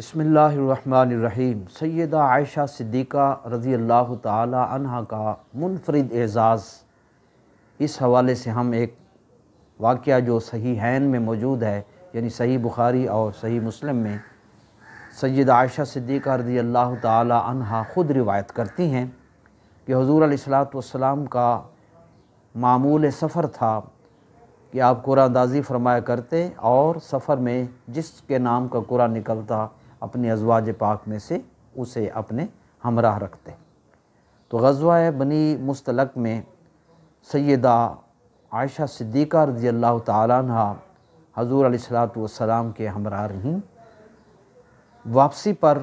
बसमीम सैदा आयशा सिद्दीक़ा रज़ी अल्लाह तहा का मुनफरद एज़ाज़ इस हवाले से हम एक वाक़ जो सही हैन में मौजूद है यानी सही बुखारी और सही मुस्लिम में सैद आयशा सिद्दीक़ा रज़ी अल्लाह तहा ख़ुद रिवायत करती हैं कि हजूर असलातम का मामूल सफ़र था कि आप कुरानंदाजी फरमाया करते और सफ़र में जिसके नाम का कुरा निकलता अपने अजवाज पाक में से उसे अपने हमराह रखते तो गजवा बनी मुस्तलक में सैदा आयशा सिद्दीक़ा रजी अल्लाह तहा हजूर सलाम के हमरा रहीं वापसी पर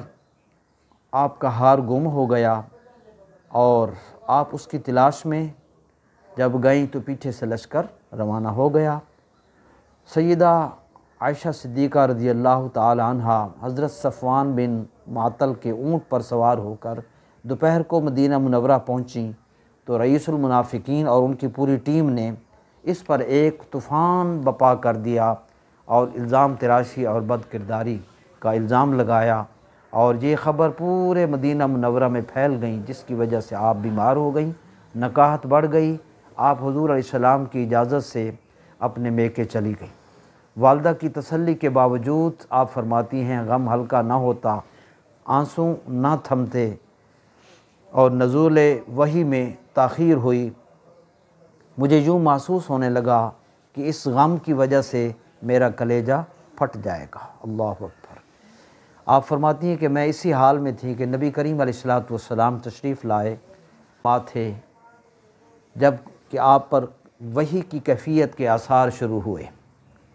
आपका हार गुम हो गया और आप उसकी तलाश में जब गई तो पीछे से लश्कर रवाना हो गया सैदा आयशा सिद्दीक़ा रज़ी अल्लाह तहा हज़रत सफ़वान बिन मातल के ऊँट पर सवार होकर दोपहर को मदीना मुनवरा पहुँची तो रईसमनाफ़िकीन और उनकी पूरी टीम ने इस पर एक तूफ़ान बपा कर दिया और इल्ज़ाम तराशी और बद किरदारी का इल्ज़ाम लगाया और ये ख़बर पूरे मदीना मुनवरा में फैल गई जिसकी वजह से आप बीमार हो गई नकाहत बढ़ गई आप हजूर आसमाम की इजाज़त से अपने मेके चली गई वालदा की तसल्ली के बावजूद आप फरमाती हैं गम हल्का ना होता आंसू ना थमते और नज़ूल वही में ताखीर हुई मुझे यूँ महसूस होने लगा कि इस गम की वजह से मेरा कलेजा फट जाएगा अल्लाह अकबर आप फरमाती हैं कि मैं इसी हाल में थी कि नबी करीम अलैहिस्सलाम तशरीफ़ लाए थे जब कि आप पर वही की कैफियत के आसार शुरू हुए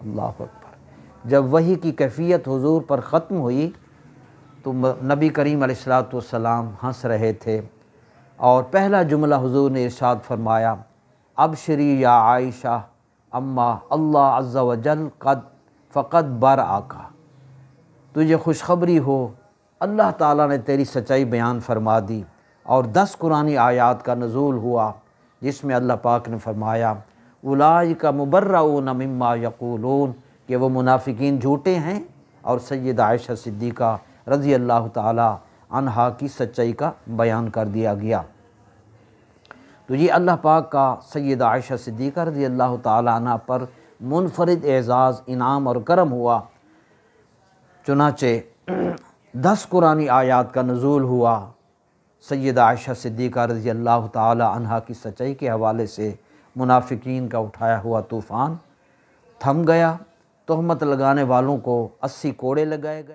अल्लाह अकबर जब वही की कैफियत हुजूर पर ख़त्म हुई तो नबी करीम सलाम हंस रहे थे और पहला जुमला हुजूर ने इरशाद फरमाया अब श्री या आयशा अम्मा अल्लाह अज्जा वजल कद फ़कत बर आका तुझे खुशखबरी हो अल्लाह ताला ने तेरी सच्चाई बयान फरमा दी और दस कुरानी आयात का नज़ूल हुआ जिसमें अल्लाह पाक ने फरमाया उलाय का मुबर्र मम्मा यकूलून के वो मुनाफिकीन झूठे हैं और सैद आयशा सिद्दीक़ा रज़ी अल्लाह तहा की सच्चाई का बयान कर दिया गया तो ये अल्लाह पाक का सैद आयशा सिद्दीक़ा रज़ी अल्लाह तहा पर मुनफरद एज़ाज़ इनाम और करम हुआ चुनाचे दस कुरानी आयात का नज़ूल हुआ सैद आयशा सिद्दीक़ा रज़ी अल्लाह तहा की सच्चाई के हवाले से मुनाफिकीन का उठाया हुआ तूफ़ान थम गया तहमत लगाने वालों को अस्सी कोड़े लगाए गए